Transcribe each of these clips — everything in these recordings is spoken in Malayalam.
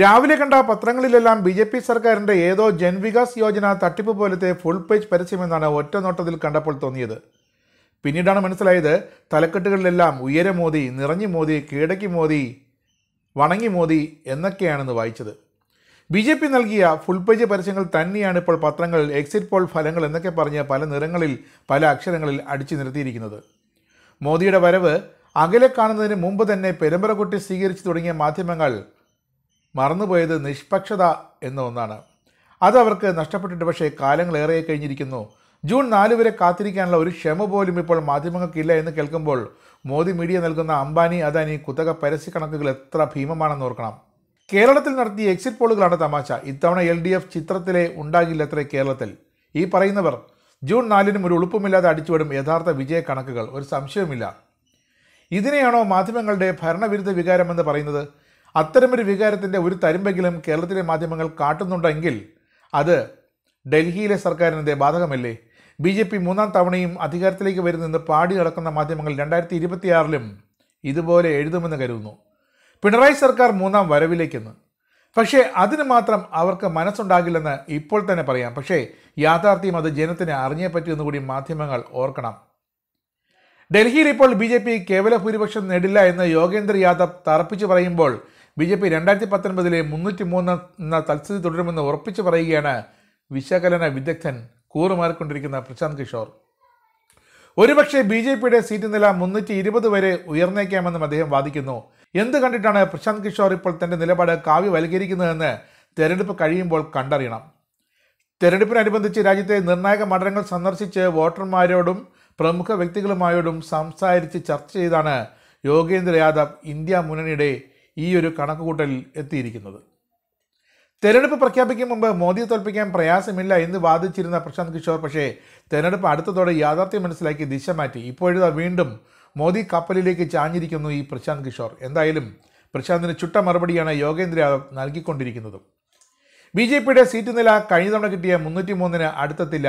രാവിലെ കണ്ട പത്രങ്ങളിലെല്ലാം ബി ജെ പി സർക്കാരിൻ്റെ ഏതോ ജൻവികാസ് യോജന തട്ടിപ്പ് പോലത്തെ ഫുൾ പേജ് പരസ്യമെന്നാണ് ഒറ്റ നോട്ടത്തിൽ കണ്ടപ്പോൾ തോന്നിയത് പിന്നീടാണ് മനസ്സിലായത് തലക്കെട്ടുകളിലെല്ലാം ഉയരെ മോദി നിറഞ്ഞു മോദി കീഴടക്കി മോദി വണങ്ങി മോദി എന്നൊക്കെയാണെന്ന് വായിച്ചത് ബി ജെ പി നൽകിയ ഫുൾ പേജ് പരസ്യങ്ങൾ തന്നെയാണ് ഇപ്പോൾ പത്രങ്ങൾ എക്സിറ്റ് പോൾ ഫലങ്ങൾ എന്നൊക്കെ പറഞ്ഞ് പല നിറങ്ങളിൽ പല അക്ഷരങ്ങളിൽ അടിച്ചു നിർത്തിയിരിക്കുന്നത് മോദിയുടെ വരവ് അകലെ കാണുന്നതിന് മുമ്പ് തന്നെ പെരുമ്പറക്കുട്ടി സ്വീകരിച്ചു തുടങ്ങിയ മാധ്യമങ്ങൾ മറന്നുപോയത് നിഷ്പക്ഷത എന്ന ഒന്നാണ് അത് അവർക്ക് നഷ്ടപ്പെട്ടിട്ട് പക്ഷേ കാലങ്ങളേറെ കഴിഞ്ഞിരിക്കുന്നു ജൂൺ നാല് വരെ കാത്തിരിക്കാനുള്ള ഒരു ക്ഷമ പോലും ഇപ്പോൾ മാധ്യമങ്ങൾക്കില്ല എന്ന് കേൾക്കുമ്പോൾ മോദി മീഡിയ നൽകുന്ന അംബാനി അദാനി കുത്തക കണക്കുകൾ എത്ര ഭീമമാണെന്ന് ഓർക്കണം കേരളത്തിൽ നടത്തിയ എക്സിറ്റ് പോളുകളാണ് തമാശ ഇത്തവണ എൽ ഡി എഫ് ചിത്രത്തിലെ ഉണ്ടാകില്ലത്രേ കേരളത്തിൽ ഈ പറയുന്നവർ ജൂൺ നാലിനും ഒരു ഉളുപ്പുമില്ലാതെ അടിച്ചുവിടും യഥാർത്ഥ വിജയ കണക്കുകൾ ഒരു സംശയവുമില്ല ഇതിനെയാണോ മാധ്യമങ്ങളുടെ ഭരണവിരുദ്ധ വികാരമെന്ന് പറയുന്നത് അത്തരമൊരു വികാരത്തിൻ്റെ ഒരു തരുമ്പെങ്കിലും കേരളത്തിലെ മാധ്യമങ്ങൾ കാട്ടുന്നുണ്ടെങ്കിൽ അത് ഡൽഹിയിലെ സർക്കാരിൻ്റെ ബാധകമല്ലേ ബി ജെ പി മൂന്നാം തവണയും അധികാരത്തിലേക്ക് വരുന്നെന്ന് പാടി നടക്കുന്ന മാധ്യമങ്ങൾ രണ്ടായിരത്തി ഇരുപത്തിയാറിലും ഇതുപോലെ എഴുതുമെന്ന് കരുതുന്നു പിണറായി സർക്കാർ മൂന്നാം വരവിലേക്കെന്ന് പക്ഷേ അതിന് മാത്രം അവർക്ക് മനസ്സുണ്ടാകില്ലെന്ന് ഇപ്പോൾ തന്നെ പറയാം പക്ഷേ യാഥാർത്ഥ്യം അത് ജനത്തിന് അറിഞ്ഞേ പറ്റിയെന്ന് കൂടി മാധ്യമങ്ങൾ ഓർക്കണം ഡൽഹിയിൽ ഇപ്പോൾ ബി ജെ പി കേവല ഭൂരിപക്ഷം നേടില്ല എന്ന് യോഗേന്ദ്ര യാദവ് തറപ്പിച്ചു പറയുമ്പോൾ ബി ജെ പി രണ്ടായിരത്തി പത്തൊൻപതിലെ മുന്നൂറ്റി മൂന്ന് എന്ന തൽസ്ഥിതി തുടരുമെന്ന് ഉറപ്പിച്ചു പറയുകയാണ് വിശകലന വിദഗ്ധൻ കൂറുമാറിക്കൊണ്ടിരിക്കുന്ന പ്രശാന്ത് കിഷോർ ഒരുപക്ഷെ ബി ജെ പിയുടെ സീറ്റ് നില മുന്നൂറ്റി ഇരുപത് വരെ ഉയർന്നേക്കാമെന്നും അദ്ദേഹം വാദിക്കുന്നു എന്ത് കണ്ടിട്ടാണ് പ്രശാന്ത് കിഷോർ ഇപ്പോൾ തൻ്റെ നിലപാട് വൽകരിക്കുന്നതെന്ന് തെരഞ്ഞെടുപ്പ് കഴിയുമ്പോൾ കണ്ടറിയണം തെരഞ്ഞെടുപ്പിനനുബന്ധിച്ച് രാജ്യത്തെ നിർണായക മണ്ഡലങ്ങൾ സന്ദർശിച്ച് വോട്ടർമാരോടും പ്രമുഖ വ്യക്തികളുമായോടും സംസാരിച്ച് ചർച്ച ചെയ്താണ് യോഗേന്ദ്ര യാദവ് ഇന്ത്യ മുന്നണിയുടെ ഈ ഒരു കണക്കുകൂട്ടലിൽ എത്തിയിരിക്കുന്നത് തെരഞ്ഞെടുപ്പ് പ്രഖ്യാപിക്കും മുമ്പ് മോദിയെ തോൽപ്പിക്കാൻ പ്രയാസമില്ല എന്ന് വാദിച്ചിരുന്ന പ്രശാന്ത് കിഷോർ പക്ഷേ തെരഞ്ഞെടുപ്പ് അടുത്തതോടെ യാഥാർത്ഥ്യം മനസ്സിലാക്കി ദിശ മാറ്റി ഇപ്പോഴിതാ വീണ്ടും മോദി കപ്പലിലേക്ക് ചാഞ്ഞിരിക്കുന്നു ഈ പ്രശാന്ത് കിഷോർ എന്തായാലും പ്രശാന്തിന് ചുട്ട മറുപടിയാണ് യോഗേന്ദ്ര യാദവ് നൽകിക്കൊണ്ടിരിക്കുന്നത് ബി ജെ പിയുടെ സീറ്റ് നില കഴിഞ്ഞ തവണ കിട്ടിയ മുന്നൂറ്റി മൂന്നിന് അടുത്തെത്തില്ല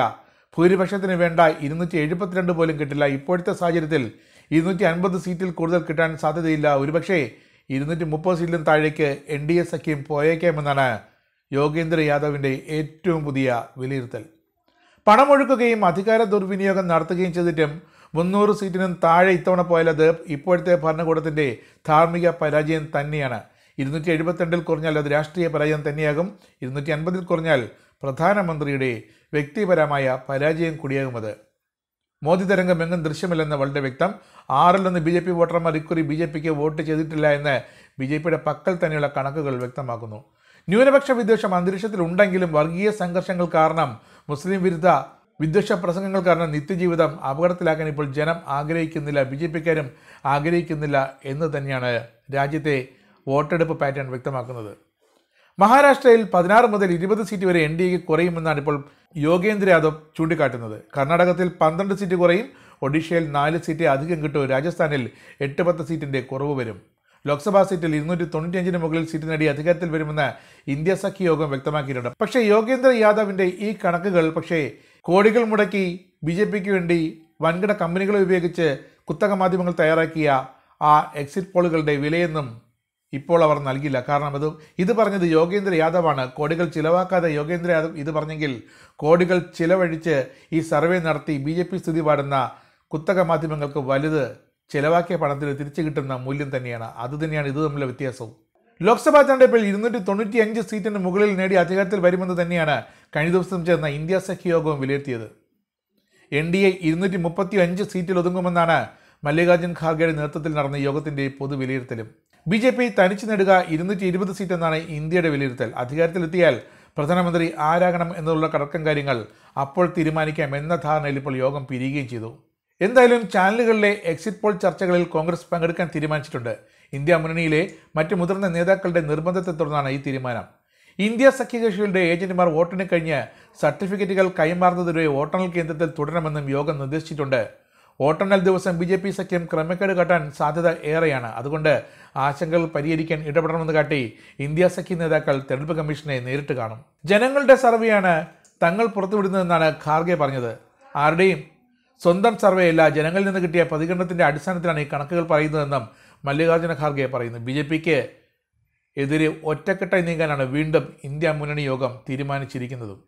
ഭൂരിപക്ഷത്തിന് വേണ്ട ഇരുന്നൂറ്റി എഴുപത്തിരണ്ട് പോലും കിട്ടില്ല ഇപ്പോഴത്തെ സാഹചര്യത്തിൽ ഇരുന്നൂറ്റി അൻപത് സീറ്റിൽ കൂടുതൽ കിട്ടാൻ സാധ്യതയില്ല ഒരുപക്ഷേ ഇരുന്നൂറ്റി മുപ്പത് സീറ്റിലും താഴേക്ക് എൻ ഡി എ സഖ്യം പോയേക്കാമെന്നാണ് യോഗേന്ദ്ര യാദവിൻ്റെ ഏറ്റവും പുതിയ വിലയിരുത്തൽ പണമൊഴുക്കുകയും അധികാര ദുർവിനിയോഗം നടത്തുകയും ചെയ്തിട്ടും മുന്നൂറ് സീറ്റിനും താഴെ ഇത്തവണ പോയാലത് ഇപ്പോഴത്തെ ഭരണകൂടത്തിൻ്റെ ധാർമ്മിക പരാജയം തന്നെയാണ് ഇരുന്നൂറ്റി എഴുപത്തിരണ്ടിൽ കുറഞ്ഞാൽ അത് രാഷ്ട്രീയ പരാജയം തന്നെയാകും ഇരുന്നൂറ്റി അൻപതിൽ കുറഞ്ഞാൽ പ്രധാനമന്ത്രിയുടെ വ്യക്തിപരമായ പരാജയം കൂടിയാകും അത് മോദി തരംഗം എങ്ങും ദൃശ്യമില്ലെന്ന് വളരെ വ്യക്തം ആറിൽ നിന്ന് ബി ജെ പി വോട്ടർമാർ ഇക്കുറി ബി ജെ പിക്ക് വോട്ട് ചെയ്തിട്ടില്ല എന്ന് ബി ജെ പിയുടെ പക്കൽ തന്നെയുള്ള കണക്കുകൾ വ്യക്തമാക്കുന്നു ന്യൂനപക്ഷ വിദ്വേഷം അന്തരീക്ഷത്തിലുണ്ടെങ്കിലും വർഗീയ സംഘർഷങ്ങൾ കാരണം മുസ്ലിം വിരുദ്ധ വിദ്വേഷ പ്രസംഗങ്ങൾ കാരണം നിത്യജീവിതം അപകടത്തിലാക്കാൻ ഇപ്പോൾ ജനം ആഗ്രഹിക്കുന്നില്ല ബി ജെ പിക്കാരും ആഗ്രഹിക്കുന്നില്ല എന്ന് തന്നെയാണ് രാജ്യത്തെ വോട്ടെടുപ്പ് പാറ്റേൺ വ്യക്തമാക്കുന്നത് മഹാരാഷ്ട്രയിൽ പതിനാറ് മുതൽ ഇരുപത് സീറ്റ് വരെ എൻ ഡി എക്ക് കുറയുമെന്നാണ് ഇപ്പോൾ യോഗേന്ദ്ര യാദവ് ചൂണ്ടിക്കാട്ടുന്നത് കർണാടകത്തിൽ പന്ത്രണ്ട് സീറ്റ് കുറയും ഒഡീഷയിൽ നാല് സീറ്റ് അധികം കിട്ടും രാജസ്ഥാനിൽ എട്ട് പത്ത് സീറ്റിൻ്റെ കുറവ് വരും ലോക്സഭാ സീറ്റിൽ ഇരുന്നൂറ്റി തൊണ്ണൂറ്റിയഞ്ചിന് മുകളിൽ സീറ്റ് നേടി അധികാരത്തിൽ വരുമെന്ന് ഇന്ത്യ സഖ്യ യോഗം വ്യക്തമാക്കിയിട്ടുണ്ട് പക്ഷേ യോഗേന്ദ്ര യാദവിൻ്റെ ഈ കണക്കുകൾ പക്ഷേ കോടികൾ മുടക്കി ബി ജെ പിക്ക് വേണ്ടി വൻകിട കമ്പനികളെ ഉപയോഗിച്ച് കുത്തക മാധ്യമങ്ങൾ തയ്യാറാക്കിയ ആ എക്സിറ്റ് പോളുകളുടെ വിലയെന്നും ഇപ്പോൾ അവർ നൽകില്ല കാരണം ഇത് ഇത് പറഞ്ഞത് യോഗേന്ദ്ര യാദവാണ് കോടികൾ ചിലവാക്കാതെ യോഗേന്ദ്ര യാദവ് ഇത് പറഞ്ഞെങ്കിൽ കോടികൾ ചിലവഴിച്ച് ഈ സർവേ നടത്തി ബി ജെ പി സ്ഥിതി പാടുന്ന കുത്തക മാധ്യമങ്ങൾക്ക് വലുത് ചിലവാക്കിയ പണത്തിൽ തിരിച്ചു കിട്ടുന്ന മൂല്യം തന്നെയാണ് അത് തന്നെയാണ് ഇത് തമ്മിലെ വ്യത്യാസവും ലോക്സഭാ തെരഞ്ഞെടുപ്പിൽ ഇരുന്നൂറ്റി തൊണ്ണൂറ്റി അഞ്ച് സീറ്റിന് മുകളിൽ നേടി അധികാരത്തിൽ വരുമെന്ന് തന്നെയാണ് കഴിഞ്ഞ ദിവസം ചേർന്ന ഇന്ത്യ സഖ്യ യോഗവും വിലയിരുത്തിയത് എൻ ഡി എ ഇരുന്നൂറ്റി മുപ്പത്തി അഞ്ച് സീറ്റിൽ ഒതുങ്ങുമെന്നാണ് മല്ലികാർജ്ജുൻ ഖാർഗെയുടെ നേതൃത്വത്തിൽ നടന്ന യോഗത്തിൻ്റെ പൊതു ബി ജെ പി തനിച്ചു നേടുക ഇരുന്നൂറ്റി ഇരുപത് സീറ്റ് എന്നാണ് ഇന്ത്യയുടെ വിലയിരുത്തൽ അധികാരത്തിലെത്തിയാൽ പ്രധാനമന്ത്രി ആരാകണം എന്നുള്ള കടക്കം കാര്യങ്ങൾ അപ്പോൾ തീരുമാനിക്കാം എന്ന ധാരണയിൽ ഇപ്പോൾ യോഗം പിരിയുകയും ചെയ്തു എന്തായാലും ചാനലുകളിലെ എക്സിറ്റ് പോൾ ചർച്ചകളിൽ കോൺഗ്രസ് പങ്കെടുക്കാൻ തീരുമാനിച്ചിട്ടുണ്ട് ഇന്ത്യ മുന്നണിയിലെ മറ്റ് മുതിർന്ന നേതാക്കളുടെ നിർബന്ധത്തെ തുടർന്നാണ് ഈ തീരുമാനം ഇന്ത്യ സഖ്യകക്ഷികളുടെ ഏജന്റുമാർ വോട്ടിന് കഴിഞ്ഞ് സർട്ടിഫിക്കറ്റുകൾ കൈമാറുന്നതുവരെ വോട്ടെണ്ണൽ കേന്ദ്രത്തിൽ തുടരണമെന്നും യോഗം നിർദ്ദേശിച്ചിട്ടുണ്ട് വോട്ടെണ്ണൽ ദിവസം ബി ജെ പി സഖ്യം ക്രമക്കേട് കാട്ടാൻ സാധ്യത ഏറെയാണ് അതുകൊണ്ട് ആശങ്കകൾ പരിഹരിക്കാൻ ഇടപെടണമെന്ന് കാട്ടി ഇന്ത്യ സഖ്യ നേതാക്കൾ തെരഞ്ഞെടുപ്പ് കമ്മീഷനെ നേരിട്ട് കാണും ജനങ്ങളുടെ സർവേയാണ് തങ്ങൾ പുറത്തുവിടുന്നതെന്നാണ് ഖാർഗെ പറഞ്ഞത് ആരുടെയും സ്വന്തം സർവേയല്ല ജനങ്ങളിൽ നിന്ന് കിട്ടിയ പ്രതികരണത്തിൻ്റെ അടിസ്ഥാനത്തിലാണ് ഈ കണക്കുകൾ പറയുന്നതെന്നും മല്ലികാർജ്ജുന ഖാർഗെ പറയുന്നു ബി ജെ പിക്ക് എതിരെ ഒറ്റക്കെട്ടായി നീങ്ങാനാണ് വീണ്ടും ഇന്ത്യ മുന്നണി യോഗം തീരുമാനിച്ചിരിക്കുന്നതും